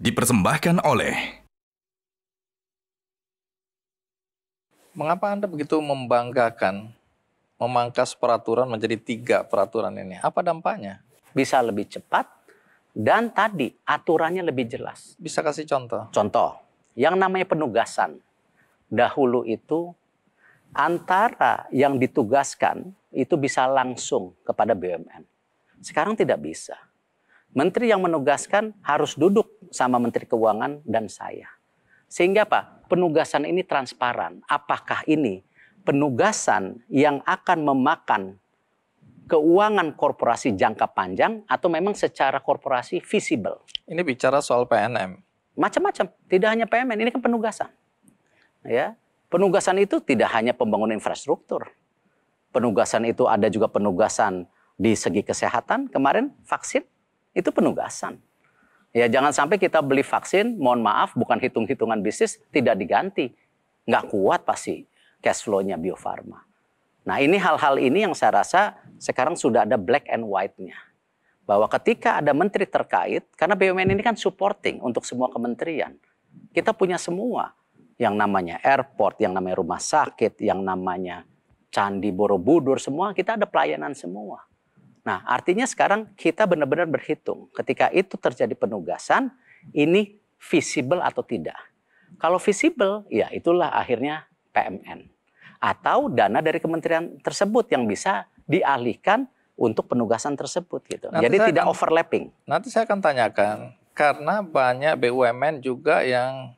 dipersembahkan oleh Mengapa Anda begitu membanggakan memangkas peraturan menjadi tiga peraturan ini? Apa dampaknya? Bisa lebih cepat dan tadi aturannya lebih jelas. Bisa kasih contoh? Contoh, yang namanya penugasan. Dahulu itu antara yang ditugaskan itu bisa langsung kepada BUMN. Sekarang tidak bisa Menteri yang menugaskan harus duduk sama Menteri Keuangan dan saya. Sehingga apa? Penugasan ini transparan. Apakah ini penugasan yang akan memakan keuangan korporasi jangka panjang atau memang secara korporasi visible? Ini bicara soal PNM. Macam-macam, tidak hanya PNM, ini kan penugasan. Ya, penugasan itu tidak hanya pembangunan infrastruktur. Penugasan itu ada juga penugasan di segi kesehatan. Kemarin vaksin itu penugasan. Ya jangan sampai kita beli vaksin, mohon maaf bukan hitung-hitungan bisnis, tidak diganti. Nggak kuat pasti cash flow-nya Bio Farma. Nah ini hal-hal ini yang saya rasa sekarang sudah ada black and white-nya. Bahwa ketika ada menteri terkait, karena BUMN ini kan supporting untuk semua kementerian. Kita punya semua yang namanya airport, yang namanya rumah sakit, yang namanya candi Borobudur, semua kita ada pelayanan semua. Nah, artinya sekarang kita benar-benar berhitung ketika itu terjadi penugasan, ini visible atau tidak. Kalau visible, ya itulah akhirnya PMN atau dana dari kementerian tersebut yang bisa dialihkan untuk penugasan tersebut gitu. Nanti Jadi tidak akan, overlapping. Nanti saya akan tanyakan karena banyak BUMN juga yang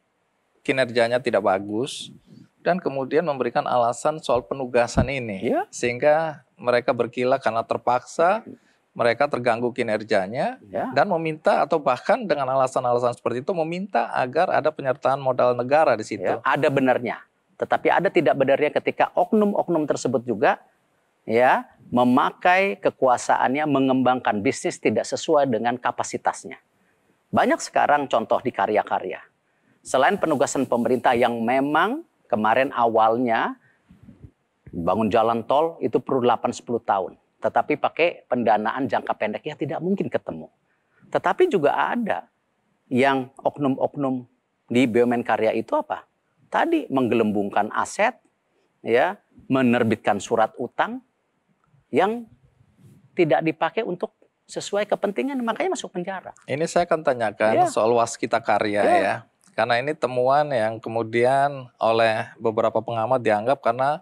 kinerjanya tidak bagus dan kemudian memberikan alasan soal penugasan ini ya. sehingga mereka berkilah karena terpaksa, mereka terganggu kinerjanya ya. dan meminta atau bahkan dengan alasan-alasan seperti itu meminta agar ada penyertaan modal negara di situ. Ya, ada benarnya, tetapi ada tidak benarnya ketika oknum-oknum tersebut juga ya memakai kekuasaannya mengembangkan bisnis tidak sesuai dengan kapasitasnya. Banyak sekarang contoh di karya-karya. Selain penugasan pemerintah yang memang kemarin awalnya Bangun jalan tol itu perlu 8-10 tahun. Tetapi pakai pendanaan jangka pendek ya tidak mungkin ketemu. Tetapi juga ada yang oknum-oknum di Bumn Karya itu apa? Tadi menggelembungkan aset, ya, menerbitkan surat utang yang tidak dipakai untuk sesuai kepentingan makanya masuk penjara. Ini saya akan tanyakan ya. soal waskita karya ya. ya. Karena ini temuan yang kemudian oleh beberapa pengamat dianggap karena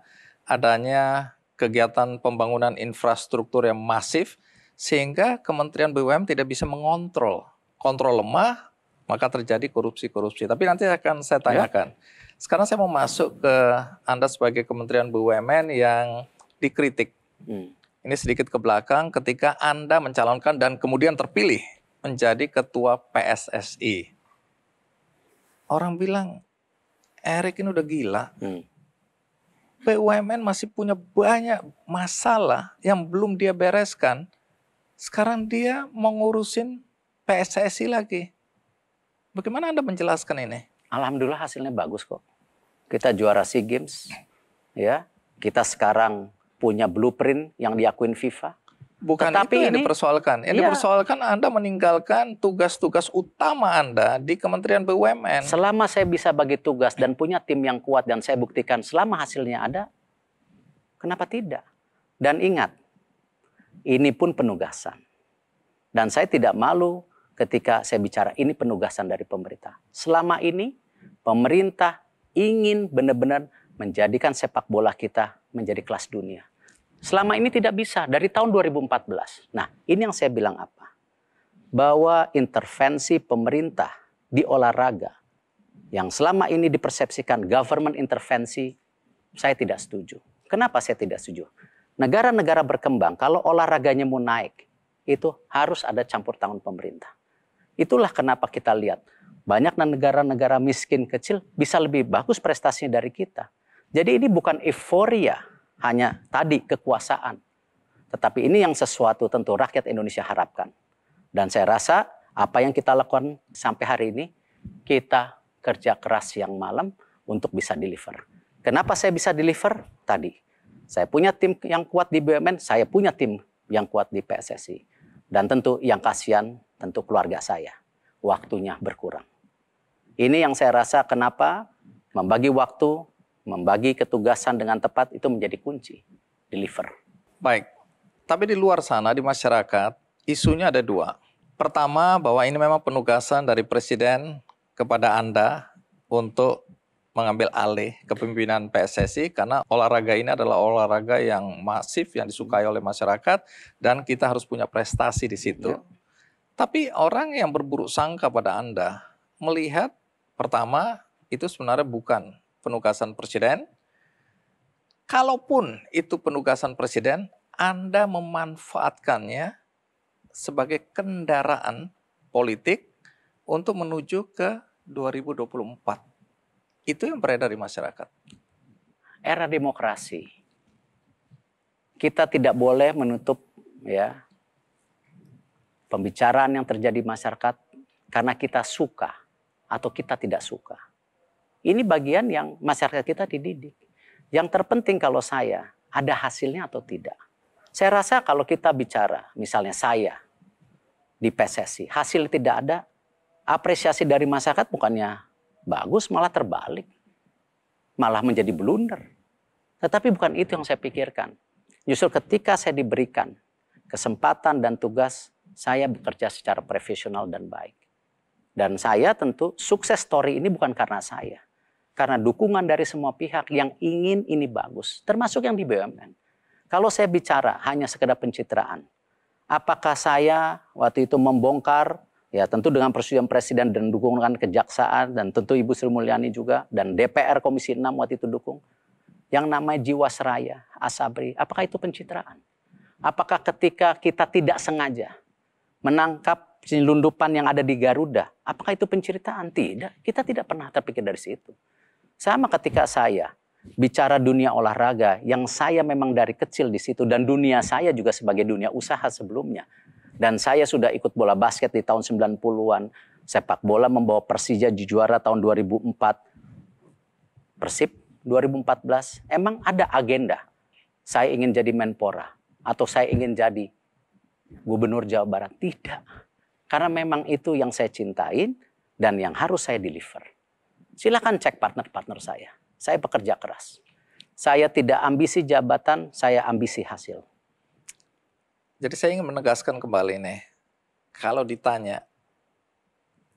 adanya kegiatan pembangunan infrastruktur yang masif sehingga Kementerian BUMN tidak bisa mengontrol. Kontrol lemah, maka terjadi korupsi-korupsi. Tapi nanti akan saya ya. tanyakan. Ya. Sekarang saya mau masuk ke Anda sebagai Kementerian BUMN yang dikritik. Hmm. Ini sedikit ke belakang ketika Anda mencalonkan dan kemudian terpilih menjadi ketua PSSI. Orang bilang, Erik ini udah gila. Hmm. BUMN masih punya banyak masalah yang belum dia bereskan. Sekarang dia mau ngurusin PSSI lagi. Bagaimana Anda menjelaskan ini? Alhamdulillah hasilnya bagus kok. Kita juara SEA Games, ya. Kita sekarang punya blueprint yang diakuin FIFA. Bukan Tetapi itu yang ini, dipersoalkan. Yang ya. dipersoalkan Anda meninggalkan tugas-tugas utama Anda di Kementerian BUMN. Selama saya bisa bagi tugas dan punya tim yang kuat dan saya buktikan selama hasilnya ada, kenapa tidak? Dan ingat, ini pun penugasan. Dan saya tidak malu ketika saya bicara ini penugasan dari pemerintah. Selama ini pemerintah ingin benar-benar menjadikan sepak bola kita menjadi kelas dunia. Selama ini tidak bisa dari tahun 2014. Nah, ini yang saya bilang apa? Bahwa intervensi pemerintah di olahraga yang selama ini dipersepsikan government intervensi, saya tidak setuju. Kenapa saya tidak setuju? Negara-negara berkembang kalau olahraganya mau naik, itu harus ada campur tangan pemerintah. Itulah kenapa kita lihat banyak negara-negara miskin kecil bisa lebih bagus prestasinya dari kita. Jadi ini bukan euforia hanya tadi kekuasaan. Tetapi ini yang sesuatu tentu rakyat Indonesia harapkan. Dan saya rasa apa yang kita lakukan sampai hari ini, kita kerja keras siang malam untuk bisa deliver. Kenapa saya bisa deliver? Tadi, saya punya tim yang kuat di BUMN, saya punya tim yang kuat di PSSI. Dan tentu yang kasihan tentu keluarga saya. Waktunya berkurang. Ini yang saya rasa kenapa membagi waktu membagi ketugasan dengan tepat itu menjadi kunci, deliver. Baik, tapi di luar sana di masyarakat isunya ada dua. Pertama bahwa ini memang penugasan dari presiden kepada Anda untuk mengambil alih kepemimpinan PSSI karena olahraga ini adalah olahraga yang masif yang disukai oleh masyarakat dan kita harus punya prestasi di situ. Ya. Tapi orang yang berburuk sangka pada Anda melihat pertama itu sebenarnya bukan penugasan presiden. Kalaupun itu penugasan presiden, Anda memanfaatkannya sebagai kendaraan politik untuk menuju ke 2024. Itu yang beredar di masyarakat. Era demokrasi. Kita tidak boleh menutup ya pembicaraan yang terjadi di masyarakat karena kita suka atau kita tidak suka. Ini bagian yang masyarakat kita dididik. Yang terpenting kalau saya, ada hasilnya atau tidak. Saya rasa kalau kita bicara, misalnya saya di PSSI, hasil tidak ada, apresiasi dari masyarakat bukannya bagus, malah terbalik. Malah menjadi blunder. Tetapi bukan itu yang saya pikirkan. Justru ketika saya diberikan kesempatan dan tugas, saya bekerja secara profesional dan baik. Dan saya tentu sukses story ini bukan karena saya karena dukungan dari semua pihak yang ingin ini bagus, termasuk yang di BUMN. Kalau saya bicara hanya sekedar pencitraan, apakah saya waktu itu membongkar ya tentu dengan persetujuan presiden dan dukungan kejaksaan dan tentu Ibu Sri Mulyani juga dan DPR Komisi 6 waktu itu dukung yang namanya Jiwasraya, Asabri, apakah itu pencitraan? Apakah ketika kita tidak sengaja menangkap penyelundupan yang ada di Garuda, apakah itu penceritaan? Tidak, kita tidak pernah terpikir dari situ. Sama ketika saya bicara dunia olahraga yang saya memang dari kecil di situ dan dunia saya juga sebagai dunia usaha sebelumnya. Dan saya sudah ikut bola basket di tahun 90-an, sepak bola membawa Persija di juara tahun 2004. Persib 2014, emang ada agenda. Saya ingin jadi Menpora atau saya ingin jadi Gubernur Jawa Barat. Tidak. Karena memang itu yang saya cintain dan yang harus saya deliver. Silahkan cek partner-partner saya. Saya pekerja keras. Saya tidak ambisi jabatan, saya ambisi hasil. Jadi saya ingin menegaskan kembali nih, kalau ditanya,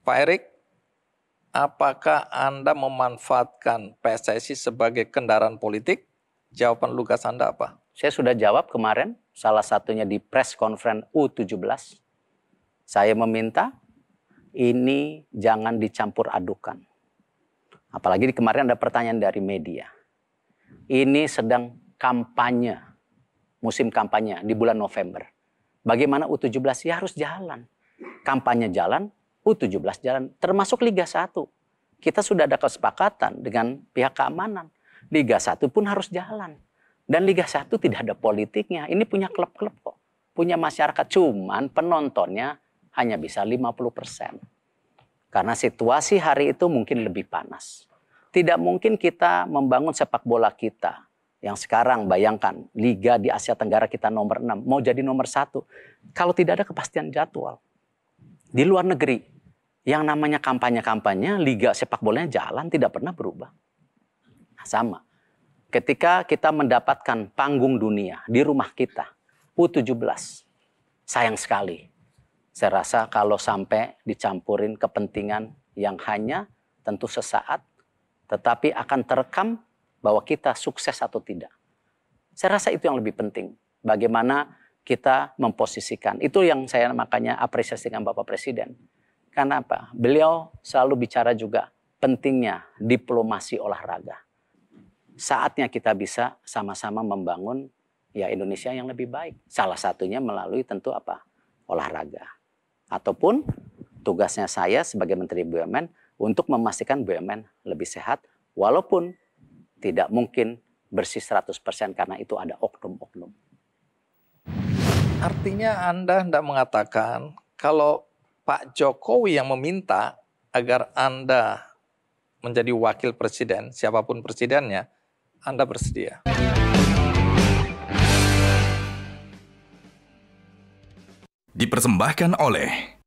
Pak Erik, apakah Anda memanfaatkan PSSI sebagai kendaraan politik? Jawaban lugas Anda apa? Saya sudah jawab kemarin, salah satunya di press conference U17. Saya meminta ini jangan dicampur adukan. Apalagi kemarin ada pertanyaan dari media. Ini sedang kampanye, musim kampanye di bulan November. Bagaimana U17 ya harus jalan. Kampanye jalan, U17 jalan, termasuk Liga 1. Kita sudah ada kesepakatan dengan pihak keamanan. Liga 1 pun harus jalan. Dan Liga 1 tidak ada politiknya. Ini punya klub-klub kok. Punya masyarakat. Cuman penontonnya hanya bisa 50 persen. Karena situasi hari itu mungkin lebih panas. Tidak mungkin kita membangun sepak bola kita yang sekarang bayangkan liga di Asia Tenggara kita nomor 6 mau jadi nomor satu kalau tidak ada kepastian jadwal di luar negeri yang namanya kampanye-kampanye liga sepak bolanya jalan tidak pernah berubah nah, sama ketika kita mendapatkan panggung dunia di rumah kita U17 sayang sekali saya rasa kalau sampai dicampurin kepentingan yang hanya tentu sesaat tetapi akan terekam bahwa kita sukses atau tidak. Saya rasa itu yang lebih penting. Bagaimana kita memposisikan. Itu yang saya makanya apresiasi dengan Bapak Presiden. Karena apa? Beliau selalu bicara juga pentingnya diplomasi olahraga. Saatnya kita bisa sama-sama membangun ya Indonesia yang lebih baik. Salah satunya melalui tentu apa? Olahraga. Ataupun tugasnya saya sebagai Menteri BUMN untuk memastikan BUMN lebih sehat walaupun tidak mungkin bersih 100% karena itu ada oknum-oknum. Artinya Anda tidak mengatakan kalau Pak Jokowi yang meminta agar Anda menjadi wakil presiden, siapapun presidennya, Anda bersedia. Dipersembahkan oleh